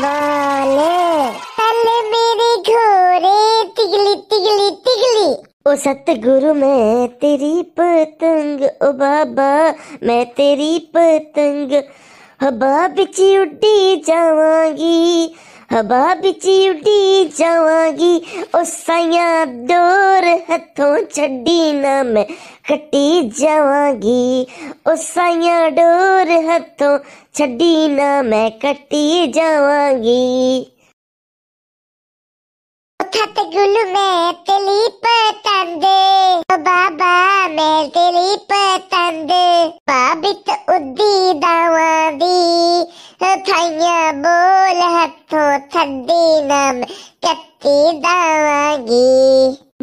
बोले पल मेरे घोरे तिगली तिगली तिगली ओ सतगुरु मैं तेरी पतंग ओ बाबा मैं तेरी पतंग हवा बिच उड्डी जावांगी ਹਵਾ ਵਿੱਚ ਉੱਡੀ ਜਾਵਾਂਗੀ ਉਹ ਸਾਇਆ ਡੋਰ ਹੱਥੋਂ ਛੱਡੀ ਨਾ ਮੈਂ ਕੱਟੀ ਜਾਵਾਂਗੀ ਉਹ ਸਾਇਆ ਡੋਰ ਹੱਥੋਂ ਛੱਡੀ ਨਾ ਮੈਂ ਕੱਟੀ ਜਾਵਾਂਗੀ ਖਤ ਗੁਲ ਮੈਂ ਤੇਲੀ ਪਤੰਦੇ ਬਾਬਾ ਮੈਂ ਤੇਲੀ ਪਤੰਦੇ ਬਾਬਿਤ ਉੱਦੀ ਦਾਵਾਂ ਦੀ बोल हथो कत्ती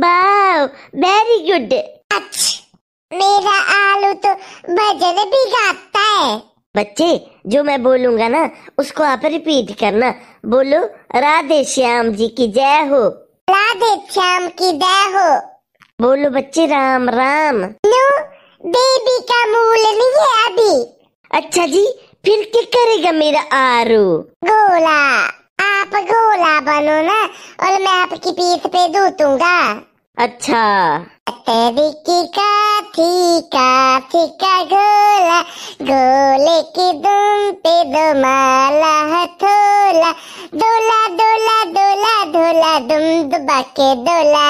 वाओ वेरी गुड अच्छा मेरा आलू तो भजन भी गाता है बच्चे जो मैं बोलूंगा ना उसको आप रिपीट करना बोलो राधे श्याम जी की जय हो राधे श्याम की जय हो बोलो बच्चे राम राम नो बेबी का मूल नहीं है अभी अच्छा जी फिर क्या करेगा मेरा आरू गोला आप गोला बनो ना और मैं आपकी पीठ पे दूतूंगा अच्छा तेरी काफी काफी का गोला गोले की दुम पे दो माला हथोला डोला डोला डोला दूला दुम दुबा के डोला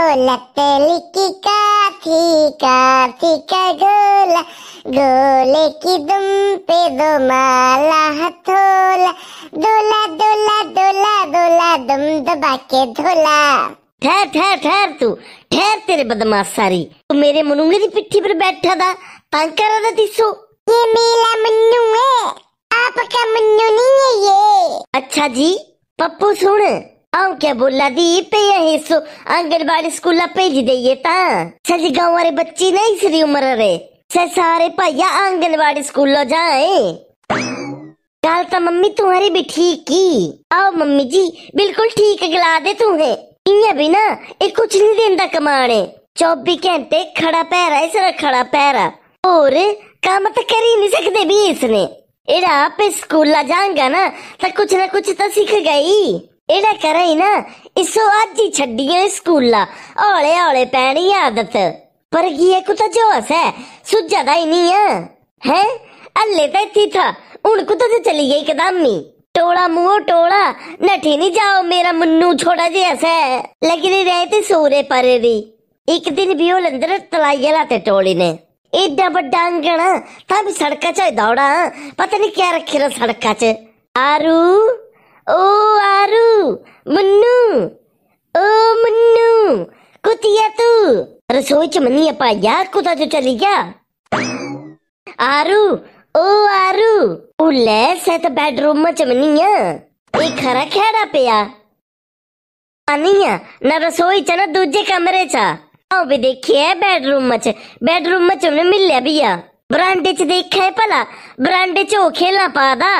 लतलिकी काथी काथी का गोला गोले की दुम पे दो माला हथोला दोला दोला दोला दोला दुम दबा के धोला ठहर ठहर ठहर तू ठहर तेरे बदमाश सारी तो मेरे मुनुंगे की पिट्ठी पर बैठा था तंग कर रहा तीसो ये मेरा मुन्नू है आपका मुन्नू नहीं है ये अच्छा जी पप्पू सुन आंके बोला दी पे यही सो आंगनबाड़ी स्कूल भेज ಭೇಜಿದೆಯೇತ सजी गाँव वाले बच्ची नहीं इसरी उम्र रे सच सारे भैया आंगनबाड़ी स्कूल जाए कल तो मम्मी तुम्हारी भी ठीक की आओ मम्मी जी बिल्कुल ठीक गला दे तुम्हें इन्हें भी ना एक कुछ नहीं देता कमाने चौबी घंटे खड़ा पैरा इस खड़ा पैरा और काम तो कर ही नहीं सकते भी इसने एरा आप स्कूल जाएगा ना तो कुछ ना कुछ तो सीख गई ਇਹਦਾ ਕਰਾਈ ਨਾ ਇਸੋ ਅੱਜ ਹੀ ਛੱਡੀਏ ਸਕੂਲਾ ਹੌਲੇ ਹੌਲੇ ਪੈਣੀ ਆਦਤ ਪਰ ਕੀ ਇਹ ਕੁਤਾ ਜੋਸ ਹੈ ਸੁੱਜਾ ਦਾ ਹੀ ਨਹੀਂ ਆ ਹੈ ਅੱਲੇ ਤੇ ਥੀਥਾ ਹੁਣ ਕੁਤਾ ਤੇ ਚਲੀ ਗਈ ਕਦਮੀ ਟੋਲਾ ਮੂੰਹ ਟੋਲਾ ਨਠੀ ਨਹੀਂ ਜਾਓ ਮੇਰਾ ਮੰਨੂ ਛੋੜਾ ਜਿਹਾ ਐਸਾ ਲੇਕਿਨ ਇਹ ਰਹਿ ਤੇ ਸੂਰੇ ਪਰੇ ਵੀ ਇੱਕ ਦਿਨ ਵੀ ਉਹ ਲੰਦਰ ਤਲਾਈਆ ਤੇ ਟੋਲੀ ਨੇ ਏਡਾ ਵੱਡਾ ਅੰਗਣਾ ਤਾਂ ਵੀ ਸੜਕਾਂ 'ਚ ਦੌੜਾ ਪਤਾ ਨਹੀਂ ਕਿਆ ਰੱਖੇ ਰ ਸੜਕਾਂ 'ਚ ਆਰੂ ओ आरू मुन्नू ओ मुन्नू कुतिया तू रसोई सोच मनी अपा यार कुता जो तो चली गया आरू ओ आरू ओ लैस है तो बेडरूम में चमनी है एक खरा खेड़ा पे पिया आनिया ना रसोई च ना दूजे कमरे च आओ भी देखिए बेडरूम में बेडरूम में चमने मिल लिया भैया बरांडे च देखा है पला बरांडे च ओ खेला पादा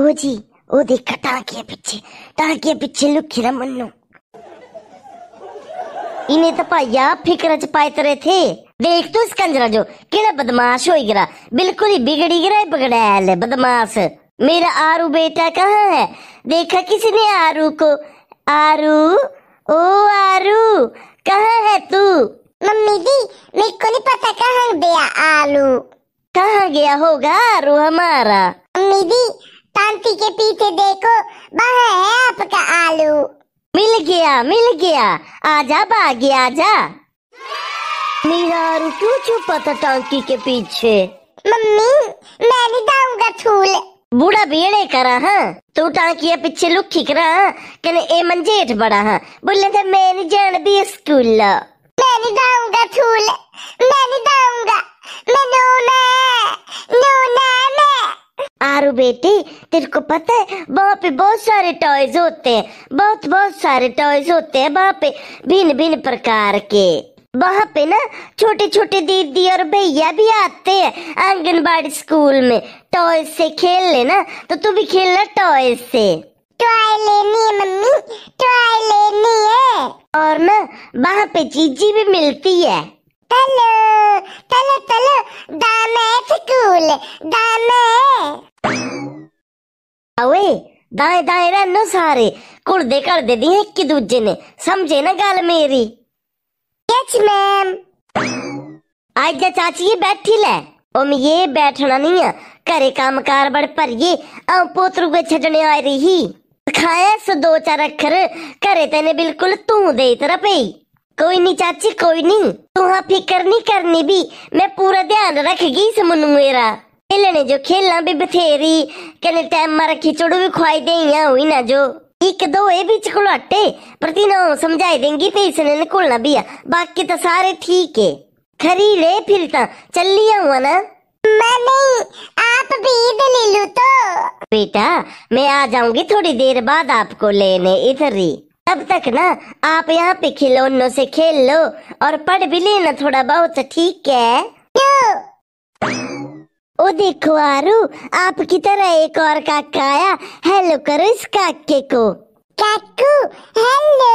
ओ जी ఓ దిక్క టాకే పిచ్చి టాకే పిచ్చి లుక్కిన मन्नू इन्हें तो पाया फिक्र च पाए तरे थे देख तू इस कंजरा जो केड़ा बदमाश हो गिरा बिल्कुल ही बिगड़ी गिरा है बगड़ैल बदमाश मेरा आरू बेटा कहाँ है देखा किसी ने आरू को आरू ओ आरू कहाँ है तू मम्मी जी मेरे को नहीं पता कहाँ गया आलू कहाँ गया होगा आरू हमारा मम्मी जी तांती के गया मिल गया आजा बागी आजा मीरा और क्यों छुपा था टांकी के पीछे मम्मी मैं नहीं डालूंगा छूल बूढ़ा बेड़े करा है हाँ। तू टांकी के पीछे लुक ठीक रहा कने ए मंजेठ बड़ा है हाँ। बोले थे मैं नहीं जान भी स्कूल मैं नहीं डालूंगा छूल मैं नहीं डालूंगा मैं मारू बेटी तेरे को पता है वहाँ पे बहुत सारे टॉयज होते हैं बहुत बहुत सारे टॉयज होते हैं वहाँ पे भिन्न भिन्न प्रकार के वहाँ पे ना छोटे छोटे दीदी और भैया भी आते हैं आंगनबाड़ी स्कूल में टॉय से खेल लेना तो तू भी खेलना टॉयज से टॉय लेनी है मम्मी टॉय लेनी है और ना वहाँ पे चीजी भी मिलती है टलो टलो टलो दामे फिकूल दामे अवे दाए दाए रहनो सारे घुड़दे कर दी एक दूजे ने समझे ना गल मेरी यस मैम आज चाची बैठी ले ओम ये बैठना नहीं है करे काम कार बड़ भरिए ये आऊ पोतरू के छड़ने आ रही खाए सो दो चार अखर करे तेने बिल्कुल तू दे तरह पे कोई नहीं चाची कोई नहीं तू हाँ फिक्र नहीं करनी भी मैं पूरा ध्यान रखगी समुन मेरा खेलने जो खेलना भी बथेरी कने टाइम मार खिचड़ू भी खुआई दे हुई ना जो एक दो ये भी चकुलाटे पर तीन समझाई देंगी फिर इसने निकलना भी बाकी तो सारे ठीक है खरी ले फिर चल लिया हुआ ना मैं नहीं आप भी ले लो तो बेटा मैं आ जाऊंगी थोड़ी देर बाद आपको लेने इधर ही तब तक ना आप यहाँ पे खिलौनों से खेल लो और पढ़ भी लेना थोड़ा बहुत ठीक है ओ देखो आरू आपकी तरह एक और काका आया हेलो करो इस काके को काकू हेलो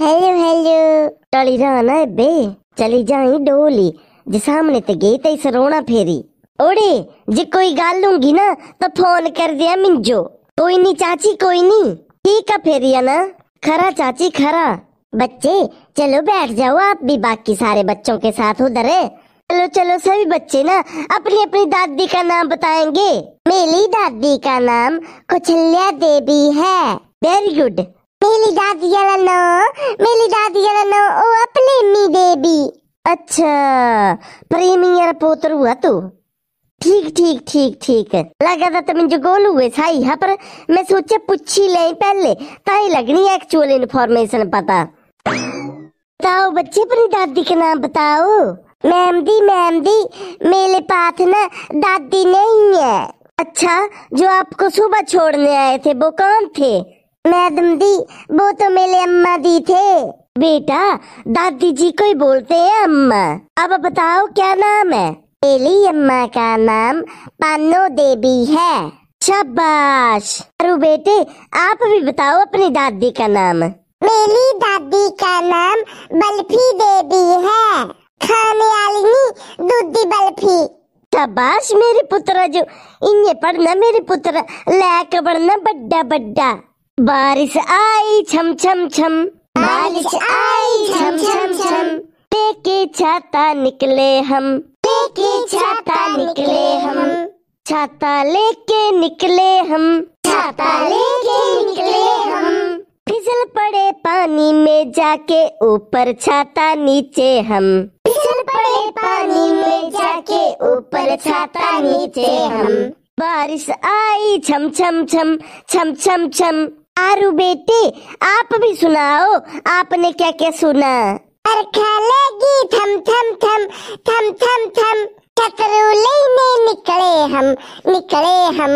हेलो हेलो टली जाना बे चली जाई डोली जे सामने ते गई ते इसे रोना फेरी ओड़े जे कोई लूंगी ना तो फोन कर दिया मिंजो कोई नहीं चाची कोई नहीं ठीक है फेरिया ना खरा चाची खरा बच्चे चलो बैठ जाओ आप भी बाकी सारे बच्चों के साथ उधर है चलो चलो सभी बच्चे ना अपनी अपनी दादी का नाम बताएंगे मेरी दादी का नाम कुछल्या देवी है वेरी गुड मेरी दादी का नाम मेरी दादी का नाम ओ अपनी मी देवी अच्छा प्रीमियर पोतर हुआ तू ठीक ठीक ठीक ठीक है लगा था तुम तो गोल हुए सही है हाँ, पर मैं सोचा पूछी ले पहले ताई लगनी एक्चुअल इन्फॉर्मेशन पता बताओ बच्चे अपनी दादी का नाम बताओ मैम दी मैम दी मेरे पास ना दादी नहीं है अच्छा जो आपको सुबह छोड़ने आए थे वो कौन थे मैडम दी वो तो मेरे अम्मा दी थे बेटा दादी जी को ही बोलते हैं अम्मा अब बताओ क्या नाम है मेरी अम्मा का नाम पानो देवी है शाबाश अरु बेटे आप भी बताओ अपनी दादी का नाम मेरी दादी का नाम बल्फी देवी है खाने वाली दूधी बल्फी शाबाश मेरे पुत्र जो इन्हें पढ़ना मेरे पुत्र लैक पढ़ना बड्डा बड्डा बारिश आई छम छम छम बारिश आई छम छम छम लेके छाता निकले हम की छाता निकले हम छाता लेके निकले हम छाता लेके निकले हम फिसल पड़े पानी में जाके ऊपर छाता नीचे हम फिसल पड़े पानी में जाके ऊपर छाता नीचे हम बारिश आई छम छम छम छम छम छम आरू बेटे आप भी सुनाओ आपने क्या क्या सुना पर खालेगी थम थम थम थम थम थम छतरूले ने निकले हम निकले हम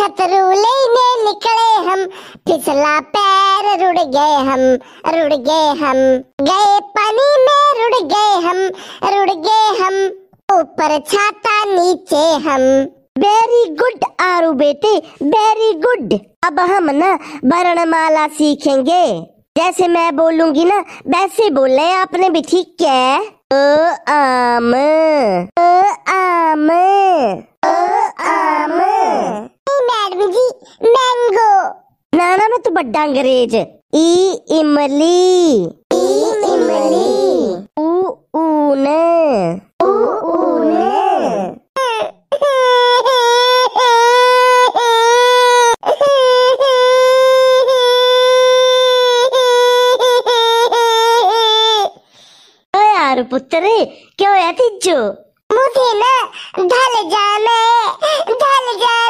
छतरूले ने निकले हम फिसला पैर रुड़ गए हम रुड़ गए हम गए पानी में रुड़ गए हम रुड़ गए हम ऊपर छाता नीचे हम वेरी गुड आरू बेटे वेरी गुड अब हम ना वर्णमाला सीखेंगे जैसे मैं बोलूंगी ना वैसे ही आपने भी ठीक क्या ओ आम ओ आम ओ आम मैडम जी मैंगो ना ना मैं तो बड़ा अंग्रेज ई इमली ई इमली ऊ ऊन करे क्यों ऐसी जो मुझे ना ढल जाना है ढल जा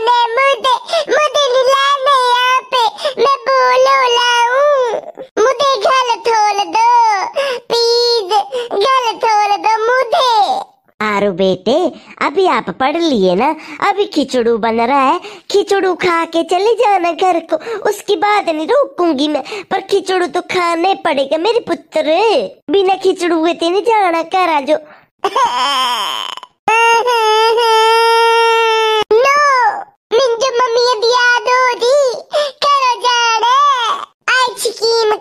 करो बेटे अभी आप पढ़ लिए ना अभी खिचड़ू बन रहा है खिचड़ू खा के चले जाना घर को उसके बाद नहीं रोकूंगी मैं पर खिचड़ू तो खाने पड़ेगा मेरे पुत्र बिना खिचड़ू हुए तेने तो जाना करा जो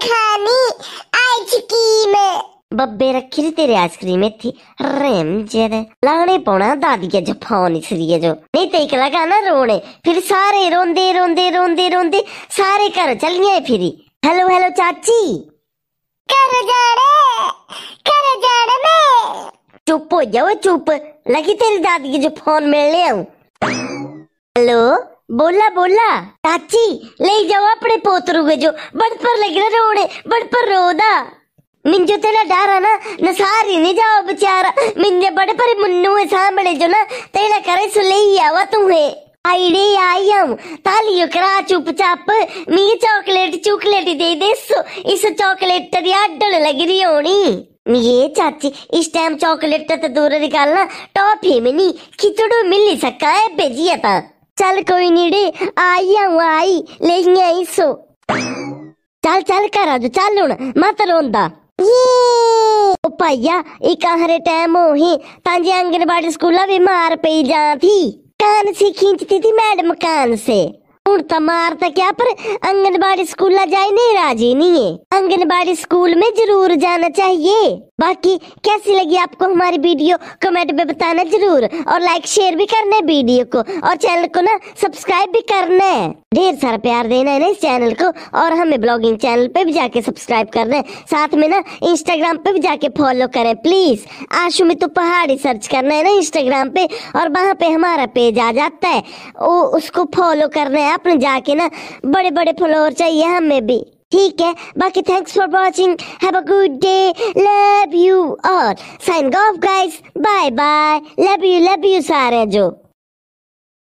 खानी आई बब्बे रखी थी तेरे आइसक्रीम थी रेम जेदे लाने पौना दादी के जफा होनी सरिये जो नहीं ते इकला का ना रोने फिर सारे रोंदे रोंदे रोंदे रोंदे सारे घर चलिए फिरी हेलो हेलो चाची कर जाड़े कर जाड़े में चुप हो जाओ चुप लगी तेरी दादी के जो फोन मिलने आऊं हेलो बोला बोला चाची ले जाओ अपने पोतरू के जो बड़ पर लग रोने बड़ पर रोदा ನಿನ್ ಜೊತೆನ ಡಾರನ ನ ಸಾರಿ ನಿಜಾವ ವಿಚಾರ ಮಿಂದೆ ಬಡಪರಿ ಮುನ್ನುವೆ ಸಾಂಬಳೆ ಜನ ತೈಲ ಕರೆಸು ಲೇಯವ ತುಹೆ ಐಡೆ ಆಯಂ ತಾಲಿಯು ಕ್ರಾಚು ಚಾಪ್ ಮೀ ಚಾಕ್ಲೇಟ್ ಚಾಕ್ಲೇಟ್ ಇದೆ ದೇಸು ಇಸ ಚಾಕ್ಲೇಟ್ ತದಿ ಅಡ್ಡಳು ಲಗಿರಿಯೋಣಿ ये चाची इस टाइम चॉकलेट तो दूर निकालना टॉप ही में नहीं खिचड़ू मिल सका है भेजिया था चल कोई नीडे आई हूँ आई लेंगे आई सो चल चल कर आज चल हूँ मत रोंदा ਯੇ ਓ ਭਾਈਆ ਇੱਕ ਹਰੇ ਟਾਈਮ ਹੋਹੀ ਤਾਂ ਜੇ ਅੰਗਨਵਾੜੀ ਸਕੂਲਾ ਵੀ ਮਾਰ ਪਈ ਜਾਂਦੀ ਕਾਨ ਸੀ ਖਿੰਚਦੀ ਸੀ ਮੈਡਮ ਕਾਨ ਸੇ उन तमार पर आंगनबाड़ी स्कूल ला जाए नहीं राजी नहीं है आंगनबाड़ी स्कूल में जरूर जाना चाहिए बाकी कैसी लगी आपको हमारी वीडियो कमेंट में बताना जरूर और लाइक शेयर भी करना है वीडियो को और चैनल को ना सब्सक्राइब भी करना है ढेर सारा प्यार देना है ना इस चैनल को और हमें ब्लॉगिंग चैनल पे भी जाके सब्सक्राइब करना है साथ में ना इंस्टाग्राम पे भी जाके फॉलो करें प्लीज आशु में तो पहाड़ी सर्च करना है ना इंस्टाग्राम पे और वहाँ पे हमारा पेज आ जाता है वो उसको फॉलो करना है आप अपने जाके ना बड़े बड़े फॉलोअर चाहिए हमें भी ठीक है बाकी thanks for watching have a good day love you और sign off guys bye bye love you love you सारे जो